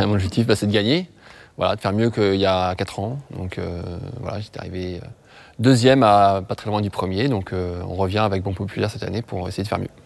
mon objectif, bah, c'est de gagner, voilà, de faire mieux qu'il y a 4 ans. Donc euh, voilà, j'étais arrivé euh, deuxième à pas très loin du premier, donc euh, on revient avec Bon Populaire cette année pour essayer de faire mieux.